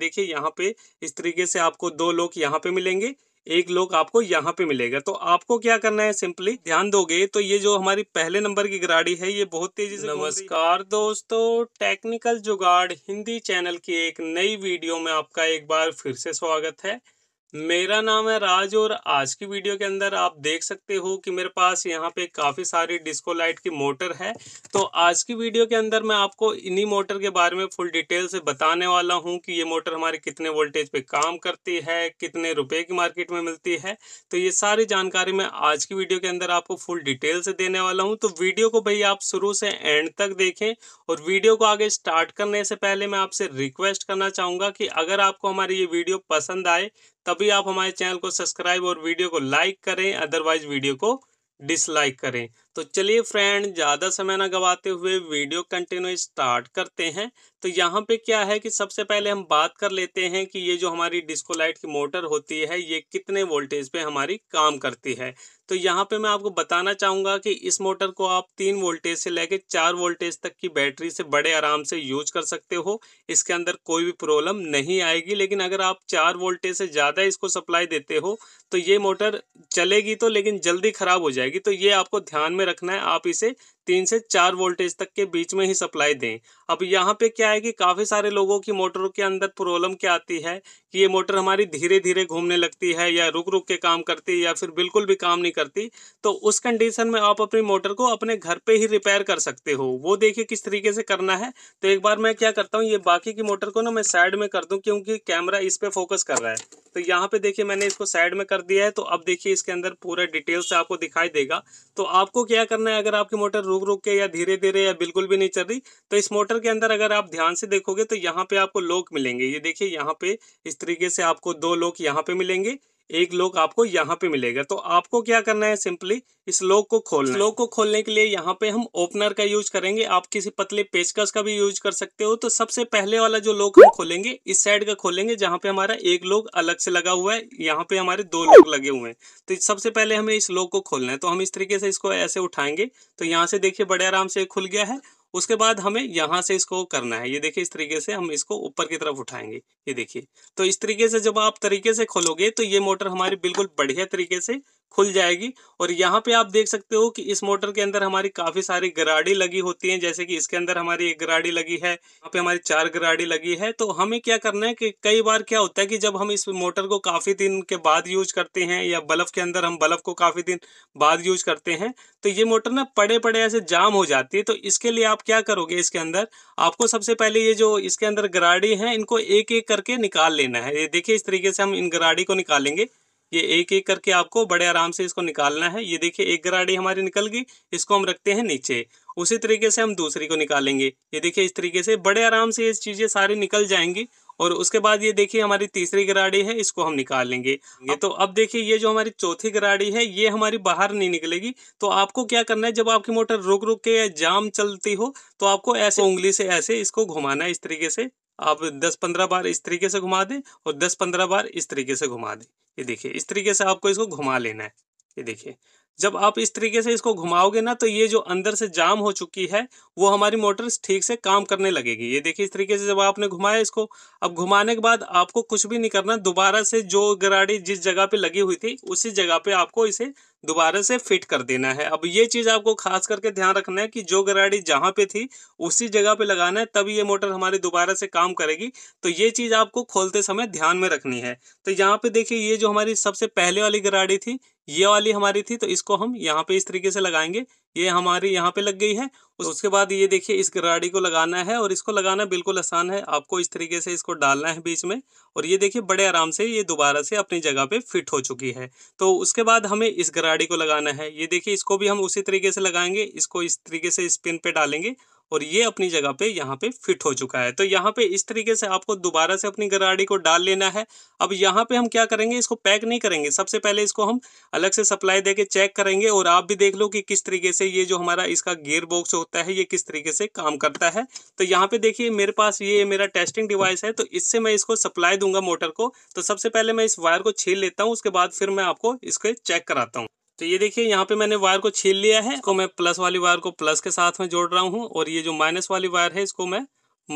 देखिए यहाँ पे इस तरीके से आपको दो लोग यहाँ पे मिलेंगे एक लोग आपको यहाँ पे मिलेगा तो आपको क्या करना है सिंपली ध्यान दोगे तो ये जो हमारी पहले नंबर की गाड़ी है ये बहुत तेजी से नमस्कार दोस्तों टेक्निकल जुगाड़ हिंदी चैनल की एक नई वीडियो में आपका एक बार फिर से स्वागत है मेरा नाम है राज और आज की वीडियो के अंदर आप देख सकते हो कि मेरे पास यहाँ पे काफ़ी सारी डिस्को लाइट की मोटर है तो आज की वीडियो के अंदर मैं आपको इन्हीं मोटर के बारे में फुल डिटेल से बताने वाला हूँ कि ये मोटर हमारे कितने वोल्टेज पे काम करती है कितने रुपए की मार्केट में मिलती है तो ये सारी जानकारी मैं आज की वीडियो के अंदर आपको फुल डिटेल से देने वाला हूँ तो वीडियो को भाई आप शुरू से एंड तक देखें और वीडियो को आगे स्टार्ट करने से पहले मैं आपसे रिक्वेस्ट करना चाहूँगा कि अगर आपको हमारी ये वीडियो पसंद आए तब तभी आप हमारे चैनल को सब्सक्राइब और वीडियो को लाइक करें अदरवाइज वीडियो को डिसलाइक करें तो चलिए फ्रेंड ज़्यादा समय ना गवाते हुए वीडियो कंटिन्यू स्टार्ट करते हैं तो यहाँ पे क्या है कि सबसे पहले हम बात कर लेते हैं कि ये जो हमारी डिस्को लाइट की मोटर होती है ये कितने वोल्टेज पे हमारी काम करती है तो यहाँ पे मैं आपको बताना चाहूँगा कि इस मोटर को आप तीन वोल्टेज से लेकर चार वोल्टेज तक की बैटरी से बड़े आराम से यूज कर सकते हो इसके अंदर कोई भी प्रॉब्लम नहीं आएगी लेकिन अगर आप चार वोल्टेज से ज़्यादा इसको सप्लाई देते हो तो ये मोटर चलेगी तो लेकिन जल्दी ख़राब हो जाएगी तो ये आपको ध्यान में रखना है आप इसे तीन से चार वोल्टेज तक के बीच में ही सप्लाई दें अब यहाँ पे क्या है कि काफ़ी सारे लोगों की मोटरों के अंदर प्रॉब्लम क्या आती है कि ये मोटर हमारी धीरे धीरे घूमने लगती है या रुक रुक के काम करती है या फिर बिल्कुल भी काम नहीं करती तो उस कंडीशन में आप अपनी मोटर को अपने घर पे ही रिपेयर कर सकते हो वो देखिए किस तरीके से करना है तो एक बार मैं क्या करता हूँ ये बाकी की मोटर को ना मैं साइड में कर दूँ क्योंकि कैमरा इस पर फोकस कर रहा है तो यहाँ पे देखिए मैंने इसको साइड में कर दिया है तो अब देखिए इसके अंदर पूरा डिटेल से आपको दिखाई देगा तो आपको क्या करना है अगर आपकी मोटर रुक रुक के या धीरे धीरे या बिल्कुल भी नहीं चल रही तो इस मोटर के अंदर अगर आप ध्यान से देखोगे तो यहाँ पे आपको लोक मिलेंगे ये देखिए यहाँ पे इस तरीके से आपको दो लोक यहाँ पे मिलेंगे एक लॉक आपको यहाँ पे मिलेगा तो आपको क्या करना है सिंपली इस लॉक को खोलना लॉक को खोलने के लिए यहाँ पे हम ओपनर का यूज करेंगे आप किसी पतले पेचकस का भी यूज कर सकते हो तो सबसे पहले वाला जो लॉक हम खोलेंगे इस साइड का खोलेंगे जहाँ पे हमारा एक लॉक अलग से लगा हुआ है यहाँ पे हमारे दो लॉक लगे हुए हैं तो सबसे पहले हमें इस लॉक को खोलना है तो हम इस तरीके से इसको ऐसे उठाएंगे तो यहाँ से देखिए बड़े आराम से खुल गया है उसके बाद हमें यहाँ से इसको करना है ये देखिए इस तरीके से हम इसको ऊपर की तरफ उठाएंगे ये देखिए तो इस तरीके से जब आप तरीके से खोलोगे तो ये मोटर हमारी बिल्कुल बढ़िया तरीके से खुल जाएगी और यहाँ पे आप देख सकते हो कि इस मोटर के अंदर हमारी काफ़ी सारी गराड़ी लगी होती हैं जैसे कि इसके अंदर हमारी एक गराड़ी लगी है यहाँ पे हमारी चार गराड़ी लगी है तो हमें क्या करना है कि कई बार क्या होता है कि जब हम इस मोटर को काफ़ी दिन के बाद यूज करते हैं या बल्ब के अंदर हम बल्ब को काफ़ी दिन बाद यूज करते हैं तो ये मोटर ना पड़े पड़े ऐसे जाम हो जाती है तो इसके लिए आप क्या करोगे इसके अंदर आपको सबसे पहले ये जो इसके अंदर गराड़ी है इनको एक एक करके निकाल लेना है ये देखिए इस तरीके से हम इन गराड़ी को निकालेंगे ये एक एक करके आपको बड़े आराम से इसको निकालना है ये देखिए एक गराड़ी हमारी निकल गई इसको हम रखते हैं नीचे उसी तरीके से हम दूसरी को निकालेंगे ये देखिए इस तरीके से बड़े आराम से ये चीज़ें सारी निकल जाएंगी और उसके बाद ये देखिए हमारी तीसरी गराड़ी है इसको हम निकाल लेंगे ये तो अब देखिए ये जो हमारी चौथी गराड़ी है ये हमारी बाहर नहीं निकलेगी तो आपको क्या करना है जब आपकी मोटर रुक रुक के या जाम चलती हो तो आपको ऐसे उंगली से ऐसे इसको घुमाना है इस तरीके से आप दस पंद्रह बार इस तरीके से घुमा दें और दस पंद्रह बार इस तरीके से घुमा दें ये देखिए इस तरीके से आपको इसको घुमा लेना है ये देखिए जब आप इस तरीके से इसको घुमाओगे ना तो ये जो अंदर से जाम हो चुकी है वो हमारी मोटर ठीक से काम करने लगेगी ये देखिए इस तरीके से जब आपने घुमाया इसको अब घुमाने के बाद आपको कुछ भी नहीं करना दोबारा से जो गराड़ी जिस जगह पे लगी हुई थी उसी जगह पे आपको इसे दोबारा से फिट कर देना है अब ये चीज़ आपको खास करके ध्यान रखना है कि जो गराड़ी जहां पे थी उसी जगह पे लगाना है तब ये मोटर हमारी दोबारा से काम करेगी तो ये चीज़ आपको खोलते समय ध्यान में रखनी है तो यहाँ पे देखिए ये जो हमारी सबसे पहले वाली गराड़ी थी ये वाली हमारी थी तो इसको हम यहाँ पे इस तरीके से लगाएंगे ये हमारी यहाँ पे लग गई है उसके बाद ये देखिए इस गाड़ी को लगाना है और इसको लगाना बिल्कुल आसान है आपको इस तरीके से इसको डालना है बीच में और ये देखिए बड़े आराम से ये दोबारा से अपनी जगह पे फिट हो चुकी है तो उसके बाद हमें इस गाड़ी को लगाना है ये देखिए इसको भी हम उसी तरीके से लगाएंगे इसको इस तरीके से स्पिन पे डालेंगे और ये अपनी जगह पे यहाँ पे फिट हो चुका है तो यहाँ पे इस तरीके से आपको दोबारा से अपनी गराड़ी को डाल लेना है अब यहाँ पे हम क्या करेंगे इसको पैक नहीं करेंगे सबसे पहले इसको हम अलग से सप्लाई दे के चेक करेंगे और आप भी देख लो कि किस तरीके से ये जो हमारा इसका गियर बॉक्स होता है ये किस तरीके से काम करता है तो यहाँ पे देखिए मेरे पास ये मेरा टेस्टिंग डिवाइस है तो इससे मैं इसको सप्लाई दूंगा मोटर को तो सबसे पहले मैं इस वायर को छील लेता हूँ उसके बाद फिर मैं आपको इसको चेक कराता हूँ तो ये देखिए यहाँ पे मैंने वायर को छील लिया है इसको मैं प्लस वाली वायर को प्लस के साथ में जोड़ रहा हूँ और ये जो माइनस वाली वायर है इसको मैं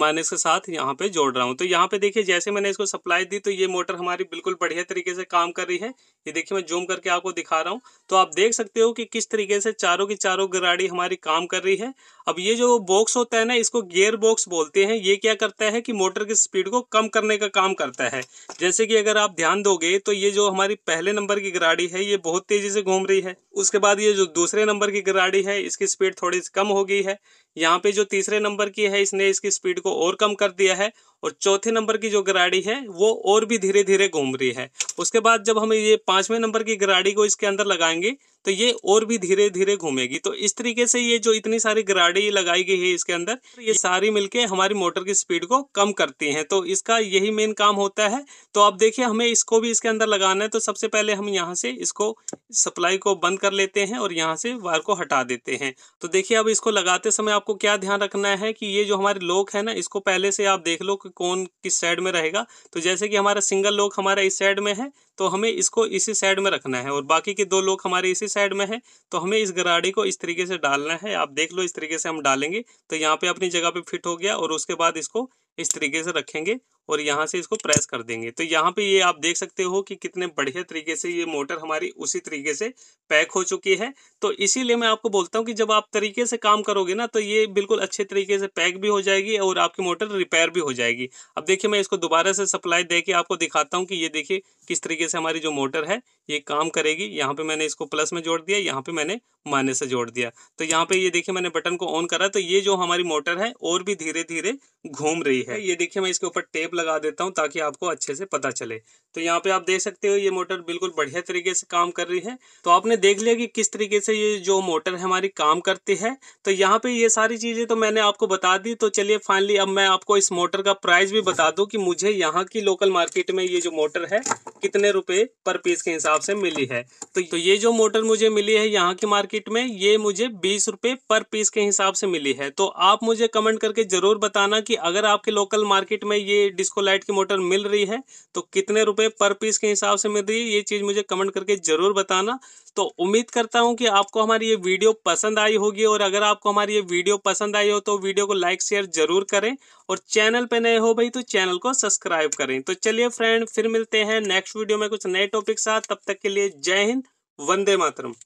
मैंने इसके साथ यहाँ पे जोड़ रहा हूँ तो यहाँ पे देखिए जैसे मैंने इसको सप्लाई दी तो ये मोटर हमारी बिल्कुल बढ़िया तरीके से काम कर रही है ये देखिए मैं जूम करके आपको दिखा रहा हूँ तो आप देख सकते हो कि किस तरीके से चारों की चारों गराड़ी हमारी काम कर रही है अब ये जो बॉक्स होता है ना इसको गेयर बॉक्स बोलते हैं ये क्या करता है कि मोटर की स्पीड को कम करने का काम करता है जैसे कि अगर आप ध्यान दोगे तो ये जो हमारी पहले नंबर की गराड़ी है ये बहुत तेजी से घूम रही है उसके बाद ये जो दूसरे नंबर की गराड़ी है इसकी स्पीड थोड़ी कम हो गई है यहाँ पे जो तीसरे नंबर की है इसने इसकी स्पीड को और कम कर दिया है और चौथे नंबर की जो गराड़ी है वो और भी धीरे धीरे घूम रही है उसके बाद जब हम ये पांचवें नंबर की गराड़ी को इसके अंदर लगाएंगे तो ये और भी धीरे धीरे घूमेगी तो इस तरीके से ये जो इतनी सारी गराड़ी लगाई गई है इसके अंदर ये सारी मिलके हमारी मोटर की स्पीड को कम करती हैं तो इसका यही मेन काम होता है तो आप देखिए हमें इसको भी इसके अंदर लगाना है तो सबसे पहले हम यहाँ से इसको सप्लाई को बंद कर लेते हैं और यहाँ से वायर को हटा देते हैं तो देखिये अब इसको लगाते समय आपको क्या ध्यान रखना है कि ये जो हमारे लोक है ना इसको पहले से आप देख लो कि कौन किस साइड में रहेगा तो जैसे कि हमारा सिंगल लोक हमारा इस साइड में है तो हमें इसको इसी साइड में रखना है और बाकी के दो लोग हमारे इसी साइड में है तो हमें इस गराड़ी को इस तरीके से डालना है आप देख लो इस तरीके से हम डालेंगे तो यहाँ पे अपनी जगह पे फिट हो गया और उसके बाद इसको इस तरीके से रखेंगे और यहाँ से इसको प्रेस कर देंगे तो यहाँ पे ये आप देख सकते हो कि कितने बढ़िया तरीके से ये मोटर हमारी उसी तरीके से पैक हो चुकी है तो इसीलिए मैं आपको बोलता हूँ कि जब आप तरीके से काम करोगे ना तो ये बिल्कुल अच्छे तरीके से पैक भी हो जाएगी और आपकी मोटर रिपेयर भी हो जाएगी अब देखिए मैं इसको दोबारा से सप्लाई दे के आपको दिखाता हूँ कि ये देखिए किस तरीके से हमारी जो मोटर है ये काम करेगी यहाँ पर मैंने इसको प्लस में जोड़ दिया यहाँ पर मैंने माने से जोड़ दिया तो यहाँ पे ये देखिए मैंने बटन को ऑन करा तो ये जो हमारी मोटर है और भी धीरे धीरे घूम रही है ये देखिए मैं इसके ऊपर टेप लगा देता हूँ ताकि आपको अच्छे से पता चले तो यहाँ पे आप देख सकते हो ये मोटर बिल्कुल बढ़िया तरीके से काम कर रही है तो आपने देख लिया कि किस तरीके से ये जो मोटर है हमारी काम करती है तो यहाँ पे ये सारी चीज़ें तो मैंने आपको बता दी तो चलिए फाइनली अब मैं आपको इस मोटर का प्राइस भी बता दू की मुझे यहाँ की लोकल मार्केट में ये जो मोटर है कितने रुपए पर पीस के हिसाब से मिली है तो ये जो मोटर मुझे मिली है यहाँ की मार्केट मार्केट में ये मुझे बीस रुपए पर पीस के हिसाब से मिली है तो आप मुझे कमेंट करके ज़रूर बताना कि अगर आपके लोकल मार्केट में ये डिस्को लाइट की मोटर मिल रही है तो कितने रुपए पर पीस के हिसाब से मिल रही है ये चीज़ मुझे कमेंट करके ज़रूर बताना तो उम्मीद करता हूँ कि आपको हमारी ये वीडियो पसंद आई होगी और अगर आपको हमारी ये वीडियो पसंद आई हो तो वीडियो को लाइक शेयर ज़रूर करें और चैनल पे नए हो भाई तो चैनल को सब्सक्राइब करें तो चलिए फ्रेंड फिर मिलते हैं नेक्स्ट वीडियो में कुछ नए टॉपिक साथ तब तक के लिए जय हिंद वंदे मातरम